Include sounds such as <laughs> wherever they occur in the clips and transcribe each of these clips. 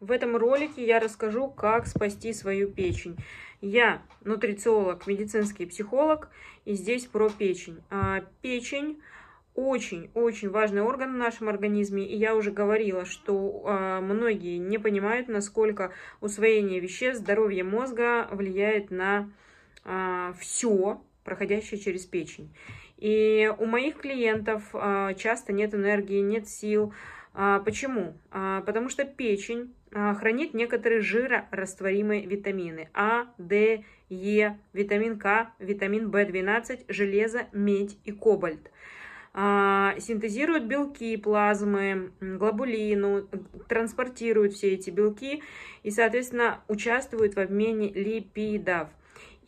В этом ролике я расскажу, как спасти свою печень. Я нутрициолог, медицинский психолог, и здесь про печень. А печень очень-очень важный орган в нашем организме, и я уже говорила, что э, многие не понимают, насколько усвоение веществ, здоровье мозга влияет на э, а, все, проходящее через печень. И у моих клиентов э, часто нет энергии, нет сил, а, почему? А, потому что печень а, хранит некоторые жирорастворимые витамины А, Д, Е, витамин К, витамин В12, железо, медь и кобальт. Синтезирует белки плазмы, глобулину, транспортирует все эти белки и, соответственно, участвует в обмене липидов.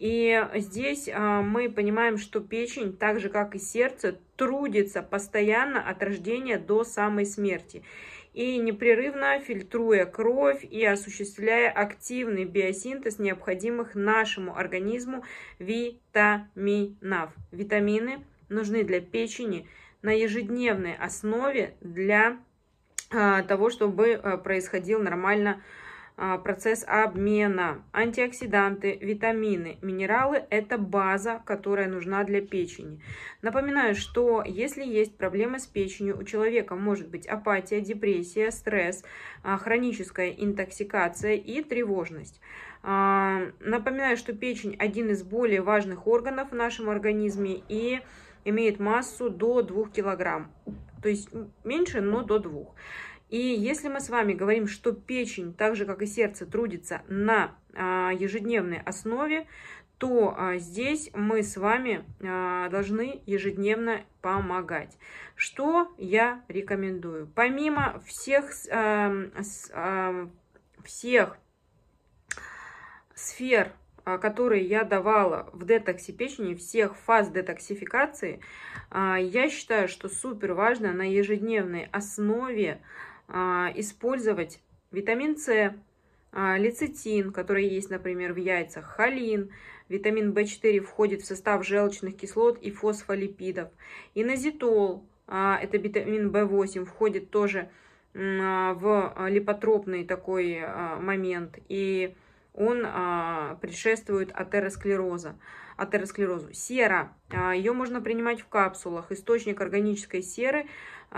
И здесь а, мы понимаем, что печень, так же как и сердце, трудится постоянно от рождения до самой смерти и непрерывно фильтруя кровь и осуществляя активный биосинтез необходимых нашему организму витаминов. Витамины нужны для печени на ежедневной основе для а, того, чтобы э, происходил нормально а, процесс обмена. Антиоксиданты, витамины, минералы – это база, которая нужна для печени. Напоминаю, что если есть проблемы с печенью, у человека может быть апатия, депрессия, стресс, а, хроническая интоксикация и тревожность. А, напоминаю, что печень – один из более важных органов в нашем организме и имеет массу до 2 килограмм. То есть меньше, но до 2. И если мы с вами говорим, что печень, так же как и сердце, трудится на а, ежедневной основе, то а, здесь мы с вами а, должны ежедневно помогать. Что я рекомендую? Помимо всех, всех сфер, которые я давала в детоксе печени, всех фаз детоксификации, я считаю, что супер важно на ежедневной основе а, использовать витамин С, а, лецитин, который есть, например, в яйцах, холин, витамин В4 входит в состав желчных кислот и фосфолипидов, инозитол, а, это витамин В8, входит тоже в липотропный такой момент, и он предшествует атеросклероза, атеросклерозу. Сера, ее можно принимать в капсулах, источник органической серы –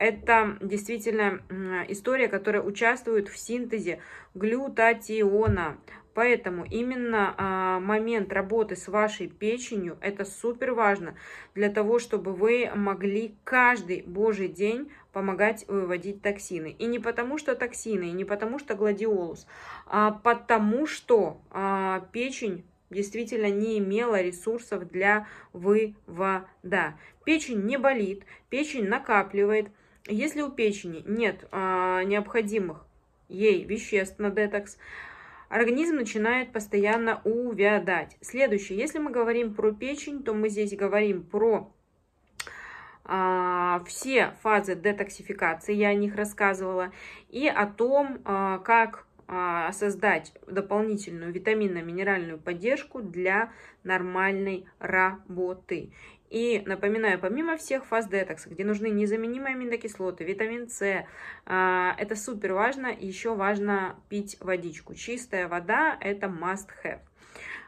это действительно история, которая участвует в синтезе глютатиона. Поэтому именно а, момент работы с вашей печенью это супер важно для того, чтобы вы могли каждый божий день помогать выводить токсины. И не потому что токсины, и не потому что гладиолус, а потому что а, печень действительно не имела ресурсов для вывода. Печень не болит, печень накапливает, если у печени нет а, необходимых ей веществ на детокс, организм начинает постоянно увядать. Следующее, если мы говорим про печень, то мы здесь говорим про а, все фазы детоксификации, я о них рассказывала, и о том, а, как а, создать дополнительную витаминно-минеральную поддержку для нормальной работы. И напоминаю, помимо всех фаз детокса, где нужны незаменимые аминокислоты, витамин С, а, это супер важно. Еще важно пить водичку. Чистая вода – это must have.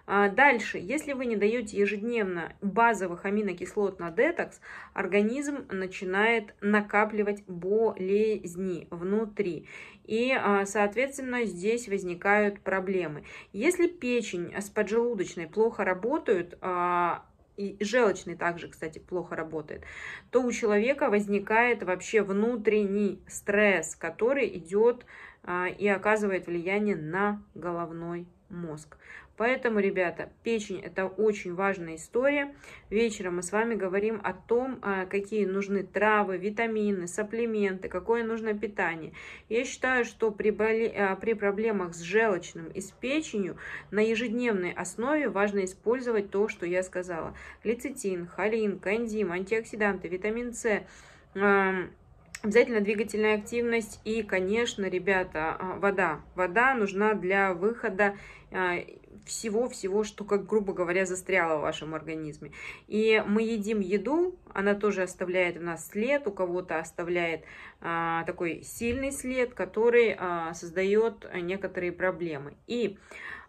А, дальше, если вы не даете ежедневно базовых аминокислот на детокс, организм начинает накапливать болезни внутри. И, а, соответственно, здесь возникают проблемы. Если печень с поджелудочной плохо работают, а, и желчный также, кстати, плохо работает, то у человека возникает вообще внутренний стресс, который идет и оказывает влияние на головной мозг. Поэтому, ребята, печень это очень важная история. Вечером мы с вами говорим о том, а, какие нужны травы, витамины, сапплементы, какое нужно питание. Я считаю, что при, боли... А, при проблемах с желчным и с печенью на ежедневной основе важно использовать то, что я сказала. Лецитин, холин, кандим, антиоксиданты, витамин С. А, обязательно двигательная активность и, конечно, ребята, вода. Вода нужна для выхода всего-всего, что, как грубо говоря, застряло в вашем организме. И мы едим еду, она тоже оставляет в нас след, у кого-то оставляет а, такой сильный след, который а, создает некоторые проблемы. И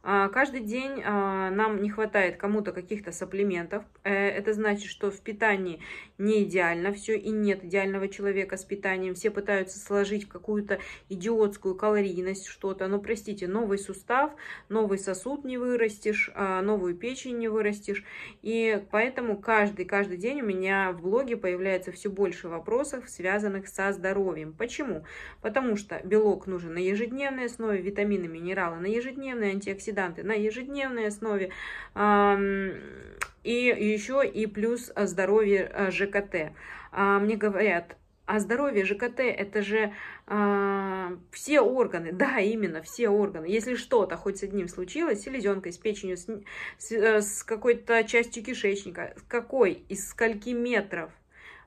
а, каждый день а, нам не хватает кому-то каких-то саплиментов. Э, это значит, что в питании не идеально все и нет идеального человека с питанием. Все пытаются сложить какую-то идиотскую калорийность что-то. Но, простите, новый сустав, новый сосуд не вырастешь, а, новую печень не вырастешь. И поэтому каждый, каждый день у меня в блоге появляется все больше вопросов, связанных со здоровьем. Почему? Потому что белок нужен на ежедневной основе, витамины, минералы на ежедневной, антиоксиданты антиоксиданты на ежедневной основе. И еще и плюс э, здоровье э, ЖКТ. А, мне говорят, а здоровье ЖКТ это же а, все органы, <laughs> да, именно все органы. Если что-то хоть с одним случилось, с селезенкой, с печенью, с, с э, какой-то частью кишечника, какой из скольки метров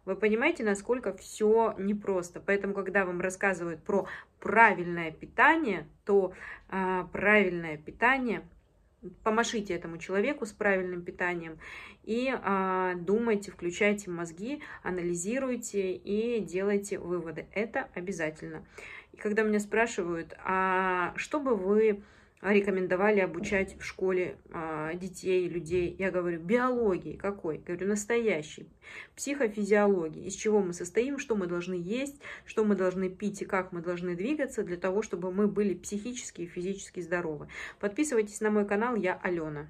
вы понимаете, насколько все непросто. Поэтому, когда вам рассказывают про правильное питание, то э, правильное питание помашите этому человеку с правильным питанием и а, думайте, включайте мозги, анализируйте и делайте выводы. Это обязательно. И когда меня спрашивают, а что бы вы рекомендовали обучать в школе а, детей, людей. Я говорю, биологии какой? Говорю, настоящий психофизиологии. Из чего мы состоим, что мы должны есть, что мы должны пить и как мы должны двигаться для того, чтобы мы были психически и физически здоровы. Подписывайтесь на мой канал, я Алена.